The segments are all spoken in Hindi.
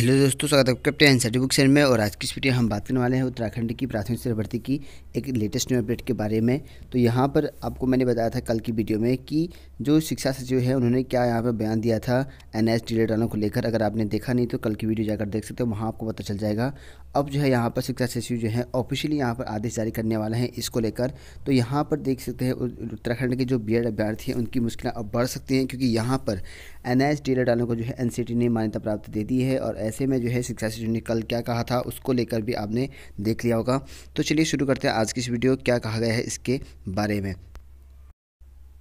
हेलो दोस्तों स्वागत है आपका टेन सर्टी बुक में और आज की इस वीडियो हम बात करने वाले हैं उत्तराखंड की प्राथमिक शिक्षा भर्ती की एक लेटेस्ट न्यू अपडेट के बारे में तो यहाँ पर आपको मैंने बताया था कल की वीडियो में कि जो शिक्षा सचिव है उन्होंने क्या यहाँ पर बयान दिया था एन एस वालों को लेकर अगर आपने देखा नहीं तो कल की वीडियो जाकर देख सकते हो वहाँ आपको पता चल जाएगा अब जो है यहाँ पर शिक्षा सचिव जो है ऑफिशियली यहाँ पर आदेश जारी करने वाले हैं इसको लेकर तो यहाँ पर देख सकते हैं उत्तराखंड के जो बी अभ्यर्थी हैं उनकी मुश्किलें अब बढ़ सकती हैं क्योंकि यहाँ पर एन एस डिलेट वालों को जो है एन e ने मान्यता प्राप्त दे दी है और ऐसे में जो है शिक्षा एसिड ने कल क्या कहा था उसको लेकर भी आपने देख लिया होगा तो चलिए शुरू करते हैं आज की इस वीडियो क्या कहा गया है इसके बारे में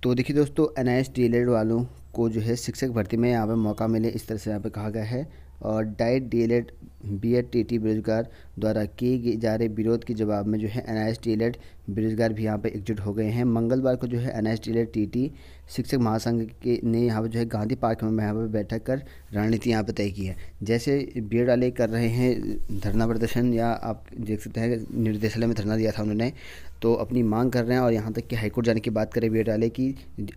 तो देखिए दोस्तों एन आई e वालों को जो है शिक्षक भर्ती में यहाँ पर मौका मिले इस तरह से यहाँ पर कहा गया है और DIET D L Ed B Ed T T बेरोजगार द्वारा किए जा रहे विरोध के जवाब में जो है N I S T L Ed बेरोजगार भी यहाँ पर एकजुट हो गए हैं मंगलवार को जो है N I S T L Ed T T शिक्षक महासंघ के ने यहाँ पर जो है गांधी पार्क में यहाँ पर बैठक कर रणनीति यहाँ पर तय की है जैसे बी एड वाले कर रहे हैं धरना प्रदर्शन या आप देख सकते हैं निर्देशालय में धरना दिया था उन्होंने तो अपनी मांग कर रहे हैं और यहाँ तक कि हाईकोर्ट जाने की बात करें बी एड वाले की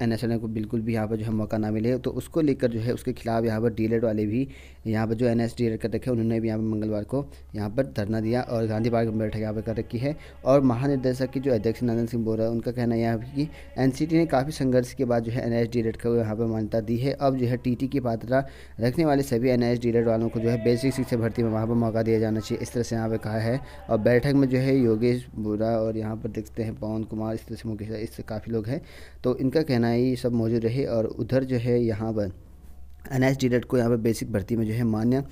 एन एस एल को बिल्कुल भी यहाँ पर जो है मौका ना मिले तो उसको लेकर जो है उसके खिलाफ यहाँ पर डी एल एड वाले भी यहाँ पर पर जो एन एस डी कर रखे उन्होंने भी यहाँ पर मंगलवार को यहाँ पर धरना दिया और गांधी पार्क में बैठक यहाँ पर कर रखी है और महानिर्देशक की जो अध्यक्ष नंदन सिंह बोरा उनका कहना यह है कि एन ने काफ़ी संघर्ष के बाद जो है एन एस डी को यहाँ पर मान्यता दी है अब जो है टी टी की पात्रता रखने वाले सभी एन एस डी वालों को जो है बेसिक शिक्षा भर्ती में वहाँ पर मौका दिया जाना चाहिए इस तरह से यहाँ पर कहा है और बैठक में जो है योगेश बोरा और यहाँ पर देखते हैं पवन कुमार इस तरह से मुकेश इससे काफ़ी लोग हैं तो इनका कहना है ये सब मौजूद रहे और उधर जो है यहाँ पर एन एच डी को यहाँ पर बेसिक भर्ती में जो है मान्य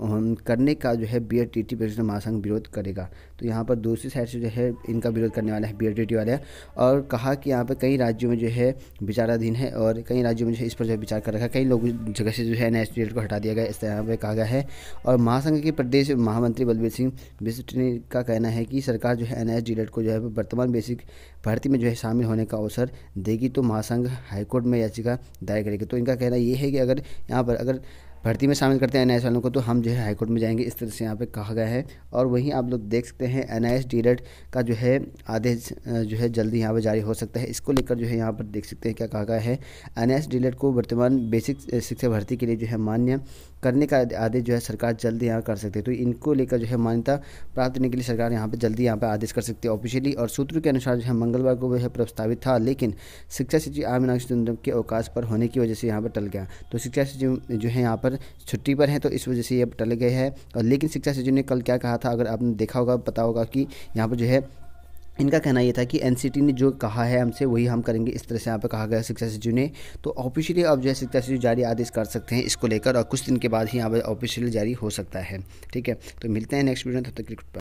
करने का जो है बी एड टी टी परिषद महासंघ विरोध करेगा तो यहाँ पर दूसरी साइड से जो है इनका विरोध करने वाला है बी एड टी टी वाले और कहा कि यहाँ पर कई राज्यों में जो है विचाराधीन है और कई राज्यों में जो है इस पर जो है विचार कर रखा है कई लोग जगह से जो है एन एस को हटा दिया गया इस तरह पर कहा गया है और महासंघ के प्रदेश महामंत्री बलबीर सिंह बिस्ट का कहना है कि सरकार जो है एन एस को जो है वर्तमान बेसिक भर्ती में जो है शामिल होने का अवसर देगी तो महासंघ हाईकोर्ट में याचिका दायर करेगी तो इनका कहना ये है कि अगर यहाँ पर अगर भर्ती में शामिल करते हैं एन वालों को तो हम जो है हाईकोर्ट में जाएंगे इस तरह से यहाँ पे कहा गया है और वहीं आप लोग देख सकते हैं एन आई का जो है आदेश जो है जल्दी यहाँ पर जारी हो सकता है इसको लेकर जो है यहाँ पर देख सकते हैं क्या कहा गया है एन आई को वर्तमान बेसिक शिक्षा भर्ती के लिए जो है मान्य करने का आदेश जो है सरकार जल्दी यहाँ कर सकती है तो इनको लेकर जो है मान्यता प्राप्त करने के लिए सरकार यहाँ पर जल्दी यहाँ पर आदेश कर सकती है ऑफिशियली और सूत्रों के अनुसार जो है मंगलवार को वह प्रस्तावित था लेकिन शिक्षा सचिव आम के अवकाश पर होने की वजह से यहाँ पर टल गया तो शिक्षा सचिव जो है यहाँ पर छुट्टी पर हैं तो इस वजह से ये टल गए हैं और लेकिन शिक्षा सचिव ने कल क्या कहा था अगर आपने देखा होगा पता होगा कि यहाँ पर जो है इनका कहना यह था कि एन ने जो कहा है हमसे वही हम करेंगे इस तरह से यहाँ पर कहा गया शिक्षा सचिव ने तो ऑफिशियली अब जो है शिक्षा सचिव जारी आदेश कर सकते हैं इसको लेकर और कुछ दिन के बाद ही यहाँ पर ऑफिशियली जारी हो सकता है ठीक है तो मिलते हैं नेक्स्ट वीडियो तब तक